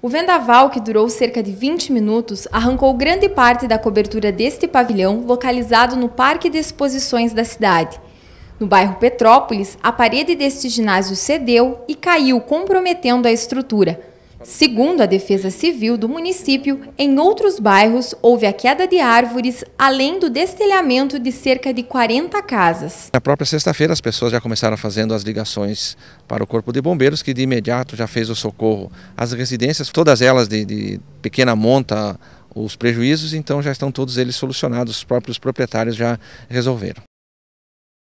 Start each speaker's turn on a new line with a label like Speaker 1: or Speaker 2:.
Speaker 1: O vendaval, que durou cerca de 20 minutos, arrancou grande parte da cobertura deste pavilhão, localizado no Parque de Exposições da cidade. No bairro Petrópolis, a parede deste ginásio cedeu e caiu, comprometendo a estrutura. Segundo a Defesa Civil do município, em outros bairros houve a queda de árvores, além do destelhamento de cerca de 40 casas.
Speaker 2: Na própria sexta-feira as pessoas já começaram fazendo as ligações para o Corpo de Bombeiros, que de imediato já fez o socorro às residências, todas elas de, de pequena monta, os prejuízos, então já estão todos eles solucionados, os próprios proprietários já resolveram.